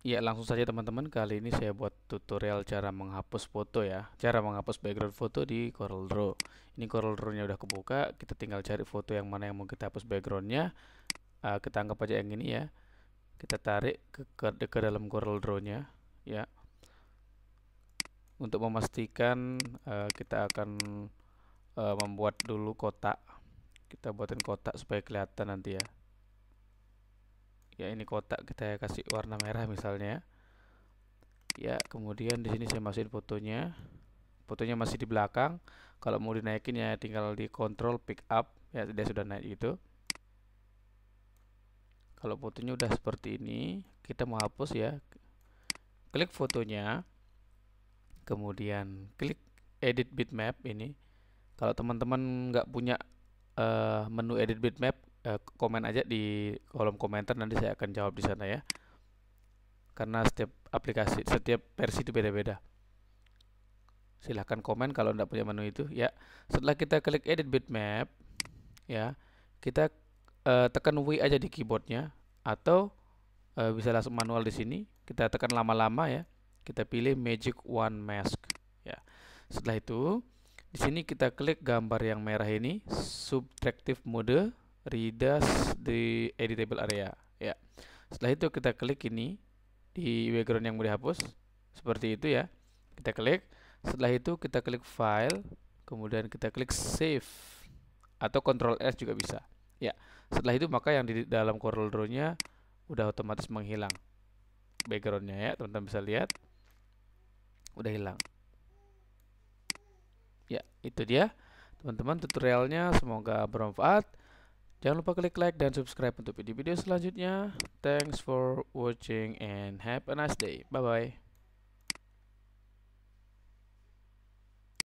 Ya langsung saja teman-teman kali ini saya buat tutorial cara menghapus foto ya Cara menghapus background foto di Corel Draw Ini Corel Draw nya udah kebuka Kita tinggal cari foto yang mana yang mau kita hapus backgroundnya uh, Kita anggap aja yang ini ya Kita tarik ke, ke, ke dalam Corel Draw nya ya. Untuk memastikan uh, kita akan uh, membuat dulu kotak Kita buatin kotak supaya kelihatan nanti ya ya ini kotak kita ya, kasih warna merah misalnya ya kemudian di sini saya masukin fotonya fotonya masih di belakang kalau mau dinaikin ya tinggal di control pick up ya dia sudah naik gitu kalau fotonya udah seperti ini kita mau hapus ya klik fotonya kemudian klik edit bitmap ini kalau teman-teman nggak punya uh, menu edit bitmap Eh, komen aja di kolom komentar nanti saya akan jawab di sana ya karena setiap aplikasi setiap versi itu beda-beda silahkan komen kalau tidak punya menu itu ya setelah kita klik edit bitmap ya kita uh, tekan W aja di keyboardnya atau uh, bisa langsung manual di sini kita tekan lama-lama ya kita pilih magic one mask ya setelah itu di sini kita klik gambar yang merah ini subtractive mode readers di editable area ya setelah itu kita klik ini di background yang mudah hapus seperti itu ya kita klik setelah itu kita klik file kemudian kita klik save atau control S juga bisa ya setelah itu maka yang di dalam Corel Draw-nya udah otomatis menghilang backgroundnya ya teman-teman bisa lihat udah hilang ya itu dia teman-teman tutorialnya semoga bermanfaat Jangan lupa klik like dan subscribe untuk video-video selanjutnya. Thanks for watching and have a nice day. Bye-bye.